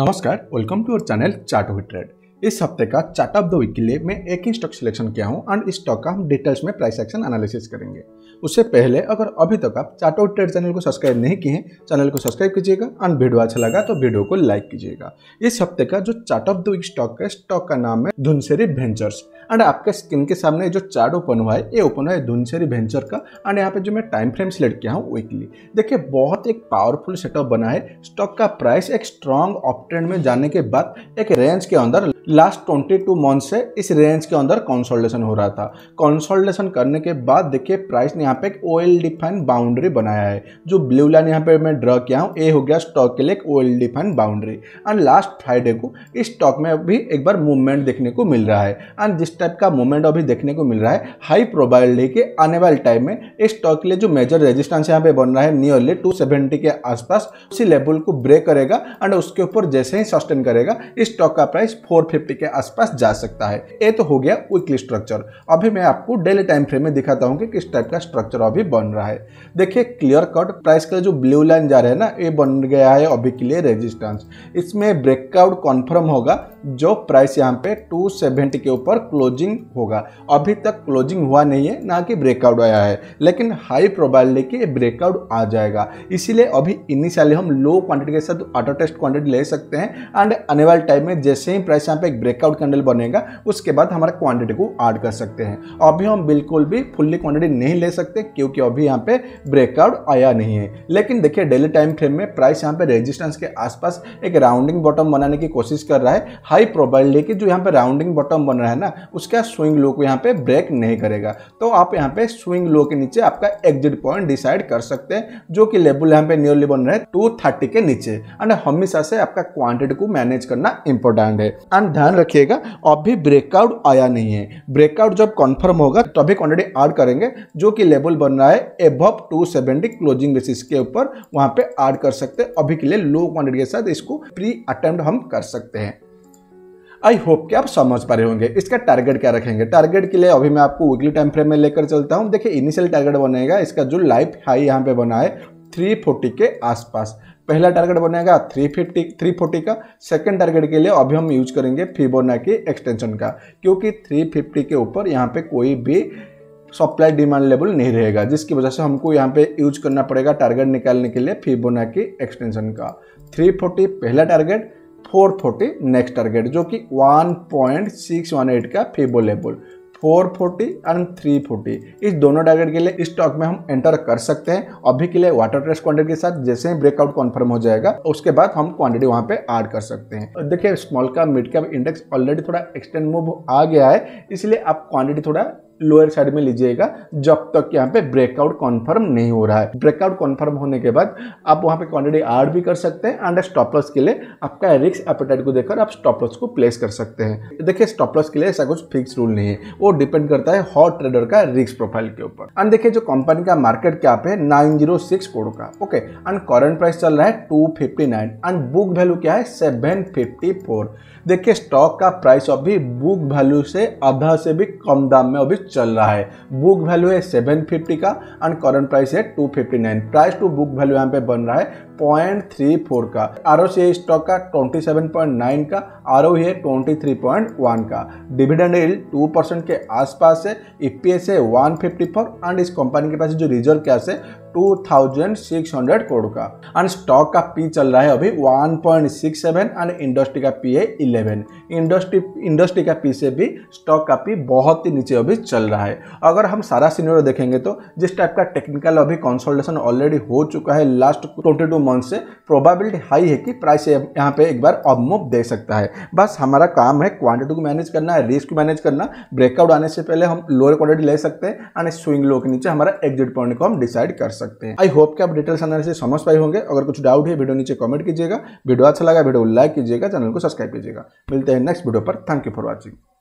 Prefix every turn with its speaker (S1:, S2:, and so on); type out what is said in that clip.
S1: নমস্কার welcome to our channel chart with trade इस हफ्ते का चार्ट ऑफ द वीक के लिए मैं एक ही स्टॉक सिलेक्शन किया हूँ एंड इस स्टॉक का हम डिटेल्स में प्राइस एक्शन एनालिसिस करेंगे उससे पहले अगर अभी तक आप चार्ट ऑफ ट्रेड चैनल को सब्सक्राइब नहीं किए हैं चैनल को सब्सक्राइब कीजिएगा एंड वीडियो अच्छा लगा तो वीडियो को लाइक कीजिएगा इस हफ्ते का जो chart of the week stock है स्टॉक का नाम है धुनसेरी वेंचर्स एंड आपके स्क्रीन के सामने जो चार्ट ओपन हुआ है ये ओपन हुआ है धुनसेरी वेंचर का एंड यहाँ पे जो मैं टाइम फ्रेम सिलेक्ट किया हूँ वीकली देखिए बहुत एक पावरफुल सेटअप बना है स्टॉक का प्राइस एक स्ट्रॉन्ग ऑप में जाने के बाद एक रेंज के अंदर लास्ट 22 मंथ से इस रेंज के अंदर कंसोलिडेशन हो रहा था कंसोलिडेशन करने के बाद देखिए प्राइस ने यहाँ पे एक ओ एल डिफाइन बाउंड्री बनाया है जो ब्लू लाइन यहाँ पे मैं ड्रॉ किया हूँ ए हो गया स्टॉक के लिए एक O L define boundary and last Friday को इस स्टॉक में अभी एक बार मूवमेंट देखने को मिल रहा है एंड जिस टाइप का मूवमेंट अभी देखने को मिल रहा है हाई प्रोबेबिलिटी के आने वाले टाइम में इस स्टॉक के लिए जो मेजर रेजिस्टेंस यहाँ पे बन रहा है नियरली टू के आसपास उसी लेवल को ब्रेक करेगा एंड उसके ऊपर जैसे ही सस्टेन करेगा इस स्टॉक का प्राइस फोर 450 के आसपास जा सकता है ये तो हो गया वीकली स्ट्रक्चर अभी मैं आपको डेली टाइम फ्रेम में दिखाता हूँ कि किस टाइप का स्ट्रक्चर अभी बन रहा है देखिए क्लियर कट प्राइस का जो ब्लू लाइन जा रहा है ना ये बन गया है अभी के लिए रेजिस्टेंस इसमें ब्रेकआउट कन्फर्म होगा जो प्राइस यहाँ पे 270 के ऊपर क्लोजिंग होगा अभी तक क्लोजिंग हुआ नहीं है ना कि ब्रेकआउट आया है लेकिन हाई प्रोबेबिलिटी के ब्रेकआउट आ जाएगा इसीलिए अभी इनिशियली हम लो क्वांटिटी के साथ ऑटो टेस्ट क्वांटिटी ले सकते हैं एंड आने वाले टाइम में जैसे ही प्राइस यहाँ पे एक ब्रेकआउट कैंडल बनेगा उसके बाद हमारा क्वांटिटी को ऐड कर सकते हैं अभी हम बिल्कुल भी फुल्ली क्वांटिटी नहीं ले सकते क्योंकि अभी यहाँ पे ब्रेकआउट आया नहीं है लेकिन देखिए डेली टाइम फ्रेम में प्राइस यहाँ पे रेजिस्टेंस के आसपास एक राउंडिंग बॉटम बनाने की कोशिश कर रहा है हाई प्रोबेबिलिटी की जो यहाँ पे राउंडिंग बॉटम बन रहा है ना उसका स्विंग लो को यहाँ पे ब्रेक नहीं करेगा तो आप यहाँ पे स्विंग लो के नीचे आपका एग्जिट पॉइंट डिसाइड कर सकते हैं जो कि लेबल यहाँ पे न्यूली बन रहा है टू थर्टी के नीचे एंड हमेशा से आपका क्वांटिटी को मैनेज करना इंपॉर्टेंट है एंड ध्यान रखिएगा अभी ब्रेकआउट आया नहीं है ब्रेकआउट जब कन्फर्म होगा तभी क्वान्टिटी एड करेंगे जो कि लेबल बन रहा है एबव टू क्लोजिंग बेसिस के ऊपर वहां पे एड कर सकते हैं अभी के लिए लो क्वान्टिटी के साथ इसको प्री अटेम्प्ट हम कर सकते हैं आई होप कि आप समझ पा रहे होंगे इसका टारगेट क्या रखेंगे टारगेट के लिए अभी मैं आपको वीकली टाइम फ्रेम में लेकर चलता हूँ देखिए इनिशियल टारगेट बनेगा इसका जो लाइफ हाई यहाँ पे बना है 340 के आसपास पहला टारगेट बनेगा 350 340 का सेकंड टारगेट के लिए अभी हम यूज करेंगे फीबोना के एक्सटेंशन का क्योंकि 350 के ऊपर यहाँ पे कोई भी सप्लाई डिमांड लेवल नहीं रहेगा जिसकी वजह से हमको यहाँ पे यूज करना पड़ेगा टारगेट निकालने के लिए फीबोना के एक्सटेंशन का 340 पहला टारगेट 440 नेक्स्ट टारगेट जो कि 1.618 का फीबो 440 एंड 340 इस दोनों टारगेट के लिए इस स्टॉक में हम एंटर कर सकते हैं अभी के लिए वाटर ट्रेस्ट क्वांटिटी के साथ जैसे ही ब्रेकआउट कॉन्फर्म हो जाएगा उसके बाद हम क्वांटिटी वहां पे ऐड कर सकते हैं देखिए small cap mid cap index already थोड़ा एक्सटेंड मूव आ गया है इसलिए आप क्वांटिटी थोड़ा लोअर साइड में लीजिएगा जब तक यहाँ पे ब्रेकआउट कॉन्फर्म नहीं हो रहा है ब्रेकआउट कॉन्फर्म होने के बाद आप वहाँ पे क्वांटिटी आर भी कर सकते हैं एंड स्टॉपलस के लिए आपका रिक्स एपेटाइट को देखकर आप स्टॉपलस को प्लेस कर सकते हैं देखिए स्टॉपलस के लिए ऐसा कुछ फिक्स रूल नहीं है वो डिपेंड करता है हॉट ट्रेडर का रिक्स प्रोफाइल के ऊपर एंड देखिए जो कंपनी का मार्केट कैप है नाइन जीरो सिक्स करोड़ का ओके एंड करंट प्राइस चल रहा है two fifty nine and book value क्या है सेवन फिफ्टी फोर देखिए स्टॉक का प्राइस अभी बुक वैल्यू से आधा से भी कम दाम में अभी चल रहा है बुक वैल्यू है सेवन फिफ्टी का एंड करंट प्राइस है two fifty nine price to book value यहाँ पे बन रहा है पॉइंट थ्री फोर का आर ओ सी स्टॉक का ट्वेंटी सेवन पॉइंट नाइन का आर ओ है ट्वेंटी थ्री पॉइंट वन का डिविडेंड इल टू परसेंट के आसपास है ई पी एस है वन फिफ्टी फोर एंड इस कंपनी के पास जो रिजर्व कैश है two thousand six hundred crore का एंड स्टॉक का पी चल रहा है अभी one point six seven and industry का पी है इलेवन इंडस्ट्री इंडस्ट्री का पी से भी स्टॉक का पी बहुत ही नीचे अभी चल रहा है अगर हम सारा सीनियर देखेंगे तो जिस टाइप का टेक्निकल अभी कंसल्टेशन ऑलरेडी हो चुका है लास्ट ट्वेंटी मंथ से प्रोबेबिलिटी हाई है कि प्राइस यहाँ पे एक बार अपमूव दे सकता है बस हमारा काम है क्वांटिटी को मैनेज करना है रिस्क मैनेज करना ब्रेकआउट आने से पहले हम लोअर क्वांटिटी ले सकते हैं एंड स्विंग लो के नीचे हमारा एग्जिट पॉइंट को हम डिसाइड कर सकते हैं आई होप कि आप डिटेल्स आने से समझ पाए होंगे अगर कुछ डाउट है वीडियो नीचे कमेंट कीजिएगा वीडियो अच्छा लगा वीडियो लाइक कीजिएगा चैनल को सब्सक्राइब कीजिएगा मिलते हैं नेक्स्ट वीडियो पर थैंक यू फॉर वॉचिंग